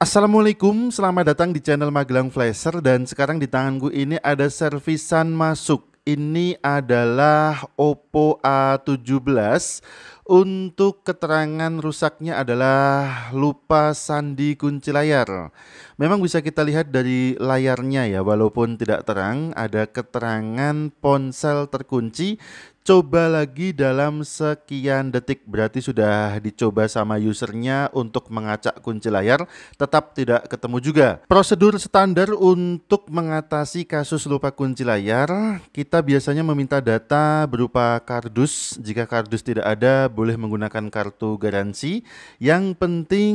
Assalamualaikum, selamat datang di channel Magelang Flasher dan sekarang di tanganku ini ada servisan masuk. Ini adalah Oppo A17 untuk keterangan rusaknya adalah lupa sandi kunci layar. Memang bisa kita lihat dari layarnya ya, walaupun tidak terang, ada keterangan ponsel terkunci. Coba lagi dalam sekian detik, berarti sudah dicoba sama usernya untuk mengacak kunci layar, tetap tidak ketemu juga. Prosedur standar untuk mengatasi kasus lupa kunci layar, kita biasanya meminta data berupa kardus. Jika kardus tidak ada, boleh menggunakan kartu garansi. Yang penting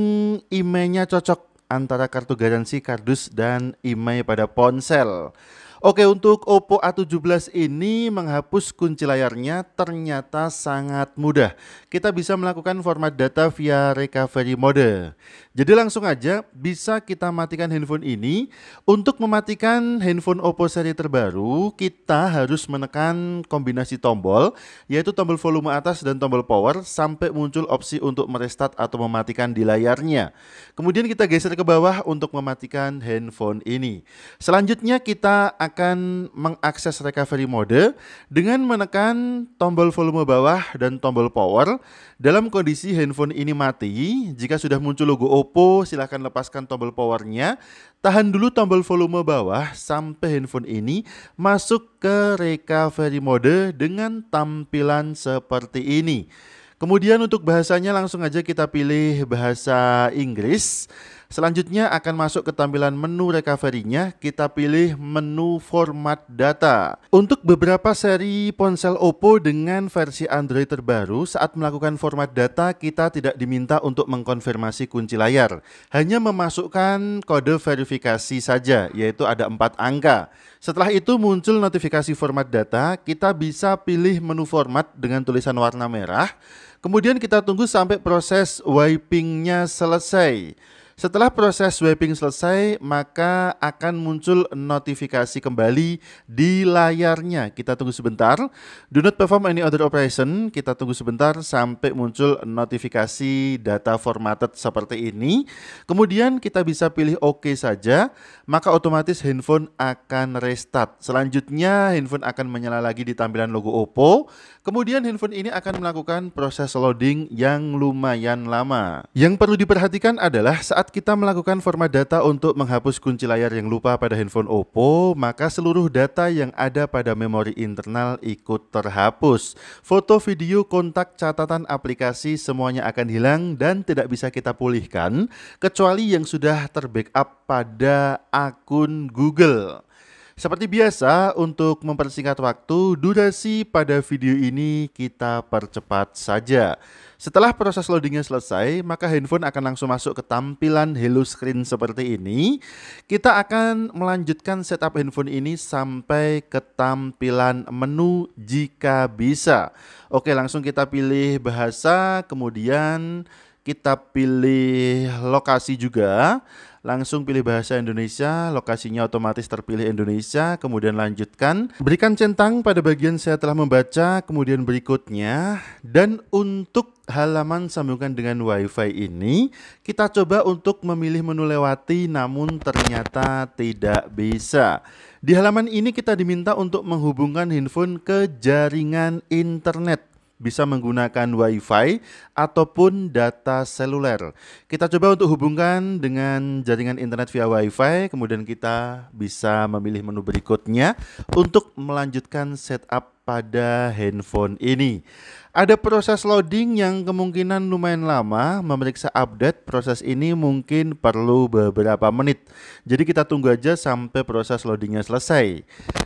IMEI-nya cocok antara kartu garansi kardus dan IMEI pada ponsel. Oke, untuk Oppo A17 ini menghapus kunci layarnya ternyata sangat mudah. Kita bisa melakukan format data via recovery mode. Jadi langsung aja bisa kita matikan handphone ini. Untuk mematikan handphone Oppo seri terbaru, kita harus menekan kombinasi tombol, yaitu tombol volume atas dan tombol power sampai muncul opsi untuk merestart atau mematikan di layarnya. Kemudian kita geser ke bawah untuk mematikan handphone ini. Selanjutnya kita akan mengakses recovery mode dengan menekan tombol volume bawah dan tombol power. Dalam kondisi handphone ini mati, jika sudah muncul logo Oppo Oppo, silahkan lepaskan tombol powernya. Tahan dulu tombol volume bawah sampai handphone ini masuk ke recovery mode dengan tampilan seperti ini. Kemudian untuk bahasanya langsung aja kita pilih bahasa Inggris. Selanjutnya akan masuk ke tampilan menu recovery-nya, kita pilih menu format data. Untuk beberapa seri ponsel Oppo dengan versi Android terbaru, saat melakukan format data kita tidak diminta untuk mengkonfirmasi kunci layar. Hanya memasukkan kode verifikasi saja, yaitu ada empat angka. Setelah itu muncul notifikasi format data, kita bisa pilih menu format dengan tulisan warna merah. Kemudian kita tunggu sampai proses wiping-nya selesai. Setelah proses wiping selesai, maka akan muncul notifikasi kembali di layarnya. Kita tunggu sebentar. Do not perform any other operation. Kita tunggu sebentar sampai muncul notifikasi data formatted seperti ini. Kemudian kita bisa pilih OK saja maka otomatis handphone akan restart. Selanjutnya, handphone akan menyala lagi di tampilan logo Oppo. Kemudian handphone ini akan melakukan proses loading yang lumayan lama. Yang perlu diperhatikan adalah saat kita melakukan format data untuk menghapus kunci layar yang lupa pada handphone Oppo, maka seluruh data yang ada pada memori internal ikut terhapus. Foto, video, kontak, catatan aplikasi semuanya akan hilang dan tidak bisa kita pulihkan kecuali yang sudah terbackup pada akun Google. Seperti biasa, untuk mempersingkat waktu, durasi pada video ini kita percepat saja. Setelah proses loadingnya selesai, maka handphone akan langsung masuk ke tampilan hello screen seperti ini. Kita akan melanjutkan setup handphone ini sampai ke tampilan menu jika bisa. Oke, langsung kita pilih bahasa, kemudian kita pilih lokasi juga langsung pilih bahasa Indonesia, lokasinya otomatis terpilih Indonesia, kemudian lanjutkan. Berikan centang pada bagian saya telah membaca, kemudian berikutnya. Dan untuk halaman sambungan dengan WiFi ini, kita coba untuk memilih menu lewati namun ternyata tidak bisa. Di halaman ini kita diminta untuk menghubungkan handphone ke jaringan internet bisa menggunakan WiFi ataupun data seluler. Kita coba untuk hubungkan dengan jaringan internet via WiFi, kemudian kita bisa memilih menu berikutnya untuk melanjutkan setup pada handphone ini. Ada proses loading yang kemungkinan lumayan lama, memeriksa update proses ini mungkin perlu beberapa menit. Jadi kita tunggu aja sampai proses loadingnya selesai.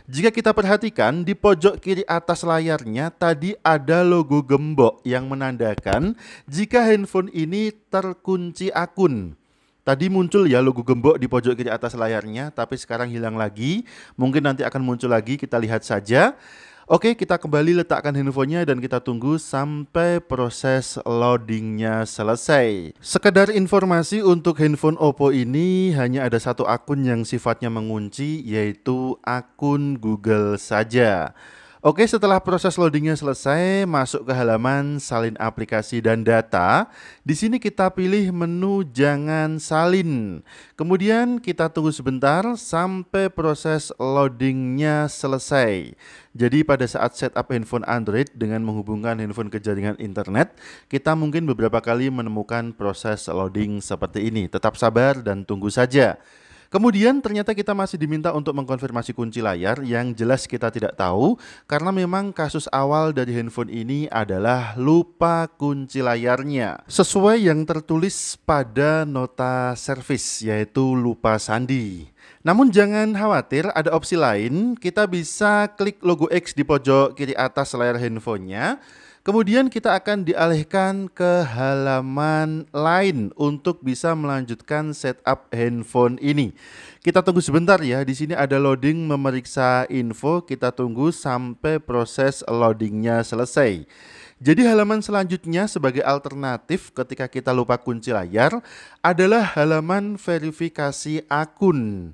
Jika kita perhatikan di pojok kiri atas layarnya tadi ada logo gembok yang menandakan jika handphone ini terkunci akun. Tadi muncul ya logo gembok di pojok kiri atas layarnya, tapi sekarang hilang lagi. Mungkin nanti akan muncul lagi, kita lihat saja. Oke, kita kembali letakkan handphonenya dan kita tunggu sampai proses loadingnya selesai. Sekedar informasi untuk handphone Oppo ini hanya ada satu akun yang sifatnya mengunci yaitu akun Google saja. Oke, setelah proses loadingnya selesai, masuk ke halaman salin aplikasi dan data. Di sini kita pilih menu jangan salin. Kemudian kita tunggu sebentar sampai proses loadingnya selesai. Jadi pada saat setup handphone Android dengan menghubungkan handphone ke jaringan internet, kita mungkin beberapa kali menemukan proses loading seperti ini. Tetap sabar dan tunggu saja. Kemudian ternyata kita masih diminta untuk mengkonfirmasi kunci layar yang jelas kita tidak tahu karena memang kasus awal dari handphone ini adalah lupa kunci layarnya. Sesuai yang tertulis pada nota servis yaitu lupa sandi. Namun jangan khawatir, ada opsi lain. Kita bisa klik logo X di pojok kiri atas layar handphonenya Kemudian kita akan dialihkan ke halaman lain untuk bisa melanjutkan setup handphone ini. Kita tunggu sebentar ya, di sini ada loading memeriksa info, kita tunggu sampai proses loadingnya selesai. Jadi halaman selanjutnya sebagai alternatif ketika kita lupa kunci layar adalah halaman verifikasi akun.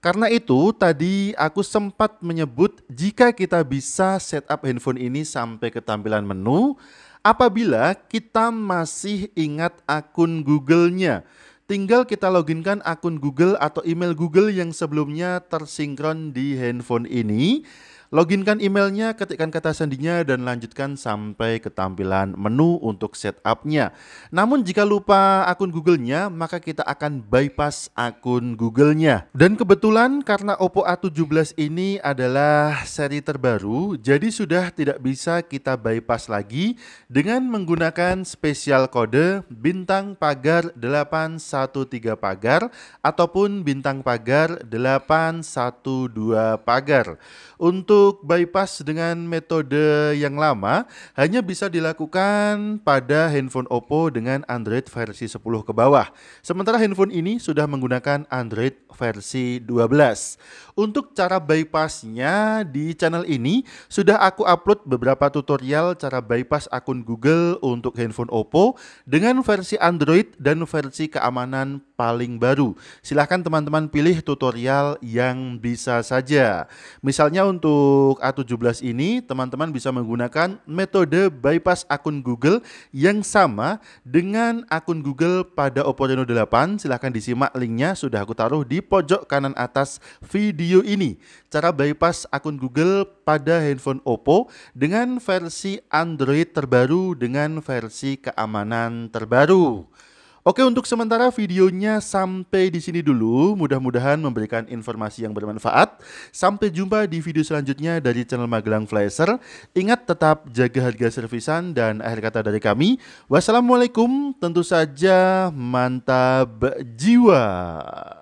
Karena itu tadi aku sempat menyebut jika kita bisa setup handphone ini sampai ke tampilan menu apabila kita masih ingat akun Google-nya. Tinggal kita loginkan akun Google atau email Google yang sebelumnya tersinkron di handphone ini Loginkan emailnya, ketikkan kata sandinya, dan lanjutkan sampai ke tampilan menu untuk setupnya. Namun jika lupa akun Google-nya, maka kita akan bypass akun Google-nya. Dan kebetulan karena Oppo A17 ini adalah seri terbaru, jadi sudah tidak bisa kita bypass lagi dengan menggunakan spesial kode bintang pagar 813 pagar ataupun bintang pagar 812 pagar. Untuk untuk bypass dengan metode yang lama hanya bisa dilakukan pada handphone Oppo dengan Android versi 10 ke bawah. Sementara handphone ini sudah menggunakan Android versi 12. Untuk cara bypassnya di channel ini sudah aku upload beberapa tutorial cara bypass akun Google untuk handphone Oppo dengan versi Android dan versi keamanan paling baru. Silahkan teman-teman pilih tutorial yang bisa saja. Misalnya untuk untuk A17 ini teman-teman bisa menggunakan metode bypass akun Google yang sama dengan akun Google pada Oppo Reno 8. Silahkan disimak linknya sudah aku taruh di pojok kanan atas video ini. Cara bypass akun Google pada handphone Oppo dengan versi Android terbaru dengan versi keamanan terbaru. Oke, untuk sementara videonya sampai di sini dulu. Mudah-mudahan memberikan informasi yang bermanfaat. Sampai jumpa di video selanjutnya dari channel Magelang Flasher. Ingat tetap jaga harga servisan dan akhir kata dari kami. Wassalamualaikum, tentu saja mantap jiwa.